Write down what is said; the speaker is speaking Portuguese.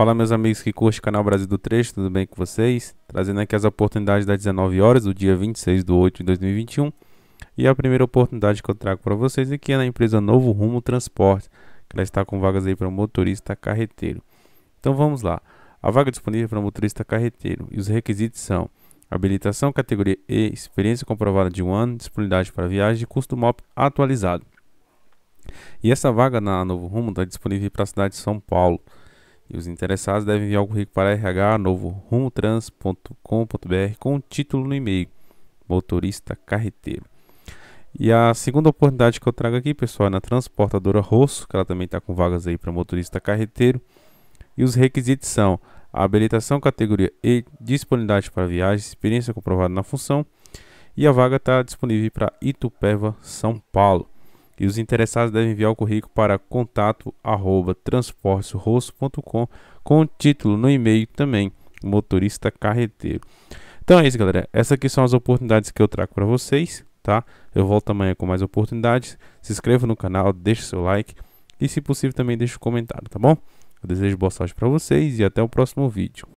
Fala meus amigos que curte o canal Brasil do Trecho, tudo bem com vocês? Trazendo aqui as oportunidades das 19 horas do dia 26 de 8 de 2021. E a primeira oportunidade que eu trago para vocês aqui é, é na empresa Novo Rumo Transporte, que ela está com vagas aí para motorista carreteiro. Então vamos lá. A vaga disponível é para motorista carreteiro e os requisitos são habilitação categoria E, experiência comprovada de um ano, disponibilidade para viagem e custo MOP atualizado. E essa vaga na Novo Rumo está disponível para a cidade de São Paulo. E os interessados devem enviar o currículo para rh@rumotrans.com.br com o título no e-mail motorista carreteiro. E a segunda oportunidade que eu trago aqui, pessoal, é na transportadora Rosso, que ela também está com vagas aí para motorista carreteiro. E os requisitos são a habilitação categoria E, disponibilidade para viagem, experiência comprovada na função. E a vaga está disponível para Itupeva, São Paulo e os interessados devem enviar o currículo para contato@transporterosso.com com o título no e-mail também motorista carreteiro. Então é isso, galera. Essas aqui são as oportunidades que eu trago para vocês, tá? Eu volto amanhã com mais oportunidades. Se inscreva no canal, deixe seu like e se possível também deixe um comentário, tá bom? Eu desejo boa sorte para vocês e até o próximo vídeo.